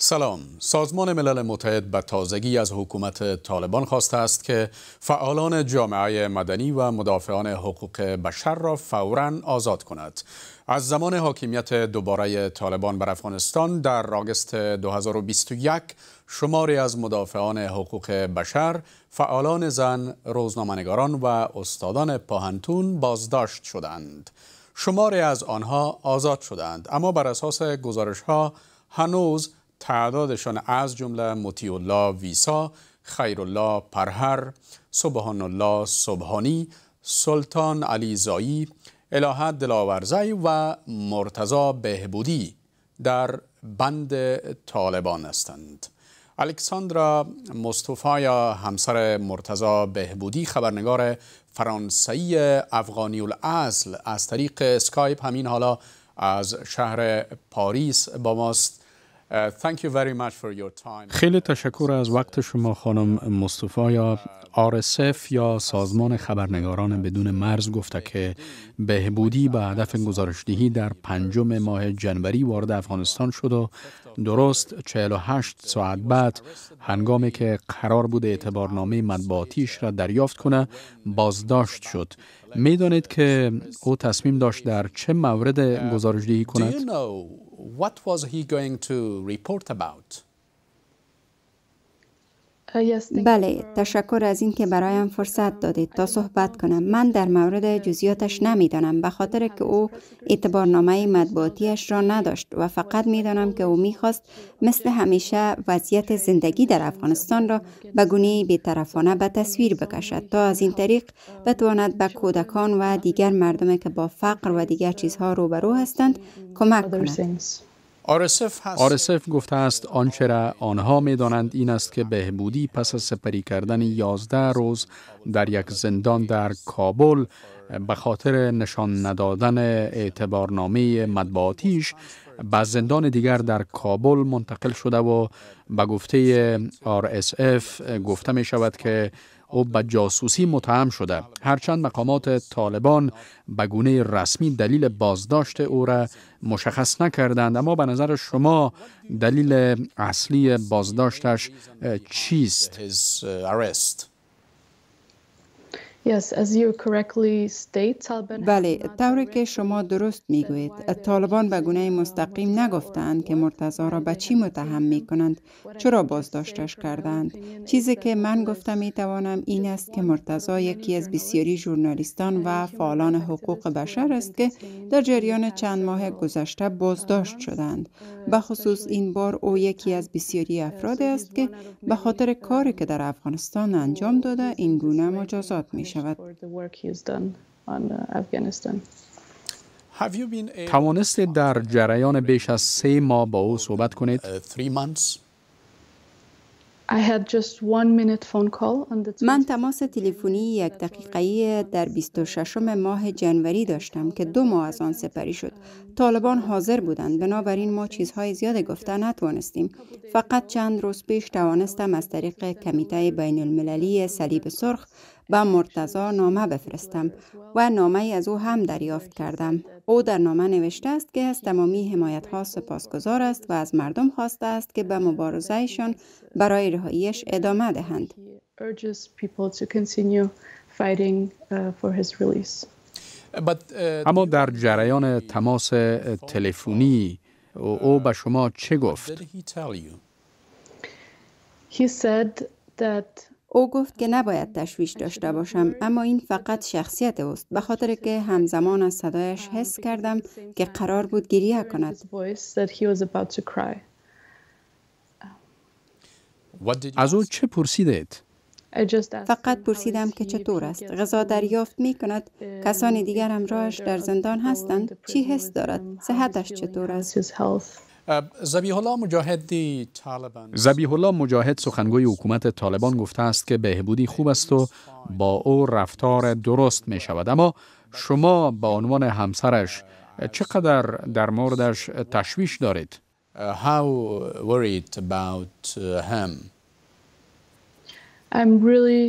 سلام سازمان ملل متحد به تازگی از حکومت طالبان خواسته است که فعالان جامعه مدنی و مدافعان حقوق بشر را فورا آزاد کند از زمان حاکمیت دوباره طالبان بر افغانستان در راگست 2021 شماری از مدافعان حقوق بشر، فعالان زن، روزنامهنگاران و استادان پاهنتون بازداشت شدند. شماری از آنها آزاد شدند اما بر اساس گزارش ها هنوز تعدادشان از جمله مطیع الله ویسا الله پرهر سبحان الله سبحانی سلطان علی زایی الهه دلاورزی و مرتضا بهبودی در بند طالبان هستند الکساندرا مصطفی همسر مرتضا بهبودی خبرنگار فرانسوی افغانی الاصل از طریق سکایپ همین حالا از شهر پاریس با ماست Uh, خیلی تشکر از وقت شما خانم مصطفی یا آرسف یا سازمان خبرنگاران بدون مرز گفته که بهبودی به هدف گزارشدهی در پنجم ماه جنوری وارد افغانستان شد و درست 48 ساعت بعد هنگامی که قرار بود اعتبارنامه مطبوعاتیش را دریافت کنه بازداشت شد میدانید که او تصمیم داشت در چه مورد دهی کند بله تشکر از اینکه برایم فرصت دادید تا صحبت کنم من در مورد جزئیاتش نمیدانم به خاطر که او اعتبارنامه مطبوعاتیاش را نداشت و فقط میدانم که او میخواست مثل همیشه وضعیت زندگی در افغانستان را به گونه بیطرفانه به تصویر بکشد تا از این طریق بتواند به کودکان و دیگر مردمی که با فقر و دیگر چیزها روبرو هستند کمک کند آرسف گفته است آنچه را آنها می دانند این است که بهبودی پس از سپری کردن یازده روز در یک زندان در کابل به خاطر نشان ندادن اعتبارنامه مطبوعاتیش به زندان دیگر در کابل منتقل شده و به گفته اف گفته می شود که او به جاسوسی متهم شده هرچند مقامات طالبان به گونه رسمی دلیل بازداشت او را مشخص نکردند اما به نظر شما دلیل اصلی بازداشتش چیست بله طوری که شما درست می طالبان به گونه مستقیم نگفتند که مرتزا را به چی متهم می کنند چرا بازداشتش کردند چیزی که من گفتم می توانم این است که مرتزا یکی از بسیاری ژورنالیستان و فعالان حقوق بشر است که در جریان چند ماه گذشته بازداشت شدند uh, به خصوص این بار او یکی از بسیاری uh, افراد است که به خاطر کاری um, که در افغانستان انجام داده این گونه مجازات می شود. شود uh, توانست در جریان بیش از سه ماه با او صحبت کنید؟ uh, من تماس تلفنی یک دقیقه در 26 ماه جنوری داشتم که دو ماه از آن سپری شد. طالبان حاضر بودند بنابراین ما چیزهای زیاد گفته نتوانستیم. فقط چند روز پیش توانستم از طریق کمیته بین المللی صلیب سرخ به مرتزا نامه بفرستم و نامه از او هم دریافت کردم. او در نامه نوشته است که از تمامی حمایت ها سپاسگزار است و از مردم خواسته است که به مبارزهشان برای رهاییش ادامه دهند. Uh, اما در جریان تماس تلفنی او به شما چه گفت؟ او گفت که نباید تشویش داشته باشم اما این فقط شخصیت اوست به خاطر که همزمان از صدایش حس کردم که قرار بود گریه کند از او چه پرسیدید؟ فقط پرسیدم که چطور است غذا دریافت می کند کسان دیگر همراهش در زندان هستند چی حس دارد صحتش چطور است زبیح الله مجاهد سخنگوی حکومت طالبان گفته است که بهبودی خوب است و با او رفتار درست می شود اما شما به عنوان همسرش چقدر در موردش تشویش دارید؟ I'm really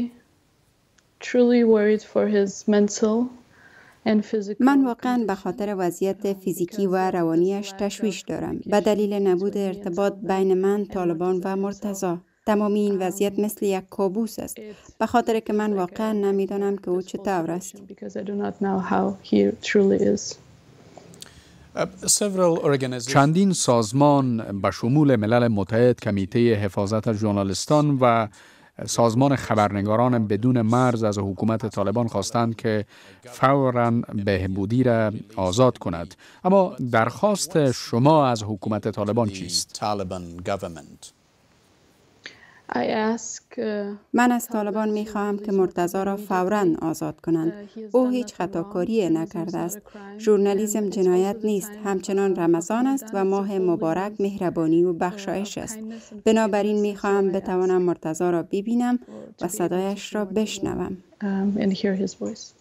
truly worried for his mental من واقعا به خاطر وضعیت فیزیکی و روانیش تشویش دارم به دلیل نبود ارتباط بین من طالبان و مرتضا تمام این um, وضعیت مثل یک کابوس است به خاطر که من واقعا نمیدانم که او چطور است uh, چندین سازمان به شمول ملل متحد کمیته حفاظت ژورنالیستان و سازمان خبرنگاران بدون مرز از حکومت طالبان خواستند که فورا بهبودی را آزاد کند اما درخواست شما از حکومت طالبان چیست؟ Uh, من از طالبان می خواهم که مرتزا را فورا آزاد کنند. Uh, او هیچ خطاکاری نکرده است. ژورنالیزم جنایت نیست. همچنان رمضان است و ماه مبارک مهربانی و uh, بخشایش است. بنابراین می خواهم بتوانم مرتزا را ببینم و صدایش را بشنوم. Um,